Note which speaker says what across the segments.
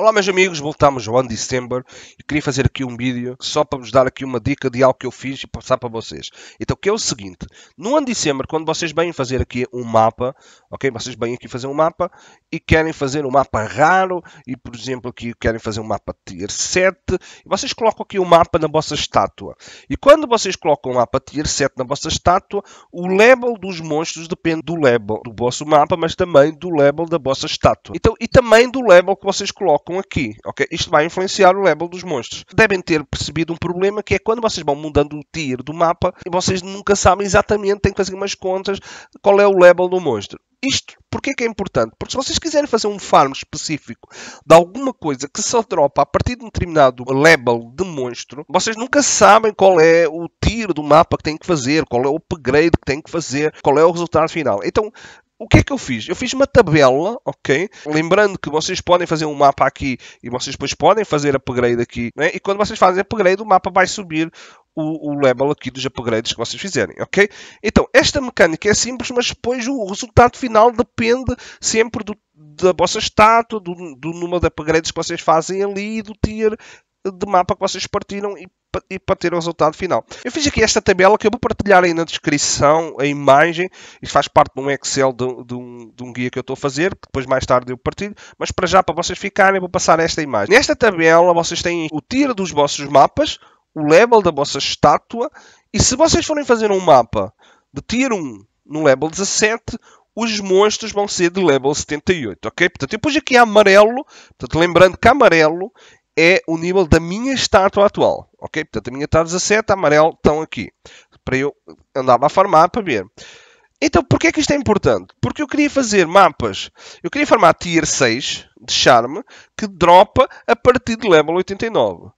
Speaker 1: Olá meus amigos, voltamos ao de December e queria fazer aqui um vídeo só para vos dar aqui uma dica de algo que eu fiz e passar para vocês. Então que é o seguinte, no de December quando vocês vêm fazer aqui um mapa, ok, vocês vêm aqui fazer um mapa e querem fazer um mapa raro e por exemplo aqui querem fazer um mapa tier 7 e vocês colocam aqui o um mapa na vossa estátua e quando vocês colocam o um mapa tier 7 na vossa estátua o level dos monstros depende do level do vosso mapa mas também do level da vossa estátua então, e também do level que vocês colocam com aqui, ok? Isto vai influenciar o level dos monstros. Devem ter percebido um problema que é quando vocês vão mudando o tier do mapa e vocês nunca sabem exatamente, têm que fazer umas contas, qual é o level do monstro. Isto, porquê que é importante? Porque se vocês quiserem fazer um farm específico de alguma coisa que só dropa a partir de um determinado level de monstro, vocês nunca sabem qual é o tiro do mapa que tem que fazer, qual é o upgrade que tem que fazer, qual é o resultado final. Então, o que é que eu fiz? Eu fiz uma tabela, ok? Lembrando que vocês podem fazer um mapa aqui e vocês depois podem fazer upgrade aqui, né? E quando vocês fazem upgrade, o mapa vai subir o, o, level aqui dos upgrades que vocês fizerem, ok? Então, esta mecânica é simples, mas depois o resultado final depende sempre do, da vossa estátua, do, do número de upgrades que vocês fazem ali e do tier de mapa que vocês partiram e e para ter o resultado final. Eu fiz aqui esta tabela que eu vou partilhar aí na descrição, a imagem, isto faz parte de um Excel de, de, um, de um guia que eu estou a fazer, que depois mais tarde eu partilho, mas para já, para vocês ficarem, vou passar esta imagem. Nesta tabela vocês têm o tiro dos vossos mapas, o level da vossa estátua, e se vocês forem fazer um mapa de tier 1 no level 17, os monstros vão ser de level 78, ok? Portanto, eu pus aqui amarelo, portanto, lembrando que amarelo é o nível da minha estátua atual, ok? Portanto, a minha está 17, a amarelo estão aqui. Para eu andar a farmar para ver. Então, porquê é que isto é importante? Porque eu queria fazer mapas. Eu queria farmar tier 6 de charme que dropa a partir de level 89.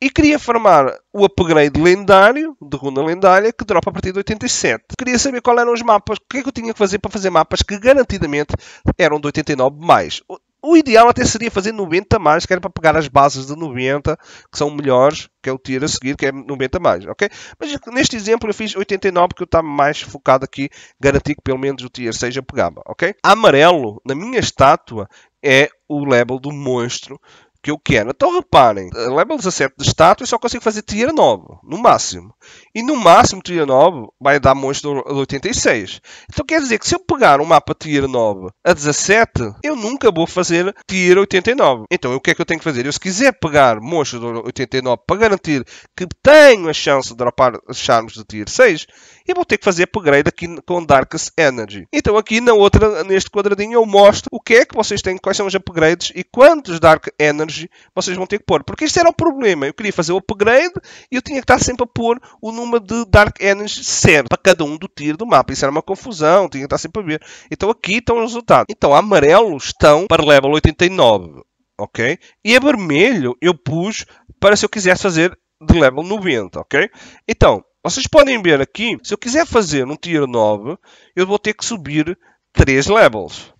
Speaker 1: E queria farmar o upgrade lendário, de runa lendária, que dropa a partir de 87. Queria saber qual eram os mapas, o que é que eu tinha que fazer para fazer mapas que garantidamente eram de 89 mais o ideal até seria fazer 90 mais, que era para pegar as bases de 90, que são melhores, que é o tiro a seguir, que é 90 mais, ok? Mas neste exemplo eu fiz 89, porque eu estava mais focado aqui, garantir que pelo menos o tier seja pegava, ok? Amarelo, na minha estátua, é o level do monstro que eu quero. Então reparem, level 17 de status só consigo fazer tier 9, no máximo. E no máximo tier 9 vai dar monstro 86. Então quer dizer que se eu pegar um mapa tier 9 a 17, eu nunca vou fazer tier 89. Então o que é que eu tenho que fazer? Eu se quiser pegar monstro 89 para garantir que tenho a chance de dropar charmes de tier 6, eu vou ter que fazer upgrade aqui com Darkest Energy. Então aqui na outra, neste quadradinho eu mostro o que é que vocês têm, quais são os upgrades e quantos Dark Energy vocês vão ter que pôr. Porque este era o problema. Eu queria fazer o upgrade e eu tinha que estar sempre a pôr o número de Dark Energy certo para cada um do tiro do mapa. Isso era uma confusão, tinha que estar sempre a ver. Então aqui estão os resultados. Então amarelo estão para level 89, ok? E a vermelho eu pus para se eu quisesse fazer de level 90, ok? Então, vocês podem ver aqui, se eu quiser fazer um tier 9, eu vou ter que subir 3 levels.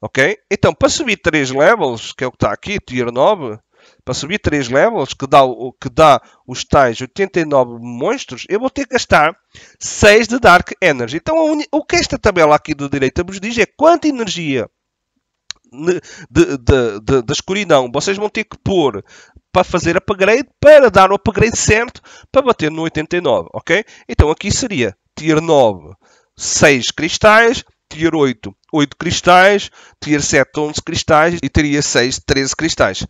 Speaker 1: Ok? Então, para subir 3 levels, que é o que está aqui, tier 9, para subir 3 levels, que dá, o, que dá os tais 89 monstros, eu vou ter que gastar 6 de Dark Energy. Então, o que esta tabela aqui do direito vos diz é quanta energia da escuridão vocês vão ter que pôr para fazer upgrade, para dar o upgrade certo, para bater no 89, ok? Então, aqui seria tier 9, 6 cristais, tier 8, 8 cristais, tier 7, 11 cristais e teria 6, 13 cristais.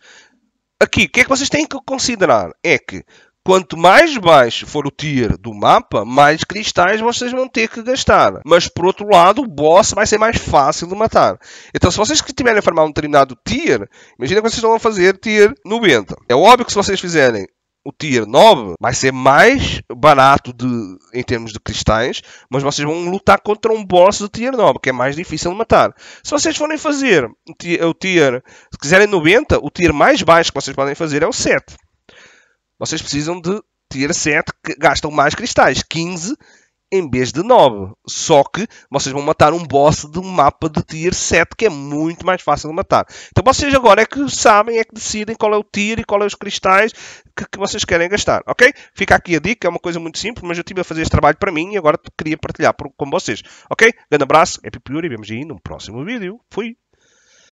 Speaker 1: Aqui, o que é que vocês têm que considerar? É que Quanto mais baixo for o tier do mapa, mais cristais vocês vão ter que gastar. Mas por outro lado, o boss vai ser mais fácil de matar. Então, se vocês tiverem a farmar um determinado tier, imagina que vocês estão a fazer tier 90. É óbvio que se vocês fizerem o tier 9 vai ser mais barato de, em termos de cristais, mas vocês vão lutar contra um boss do tier 9, que é mais difícil de matar. Se vocês forem fazer o tier, o tier se quiserem 90, o tier mais baixo que vocês podem fazer é o 7. Vocês precisam de tier 7 que gastam mais cristais, 15, em vez de 9. Só que vocês vão matar um boss de um mapa de tier 7 que é muito mais fácil de matar. Então vocês agora é que sabem, é que decidem qual é o tier e qual é os cristais que, que vocês querem gastar, ok? Fica aqui a dica, é uma coisa muito simples, mas eu tive a fazer este trabalho para mim e agora queria partilhar por, com vocês, ok? Grande abraço, é Pipiuri e vemos aí no próximo vídeo. Fui!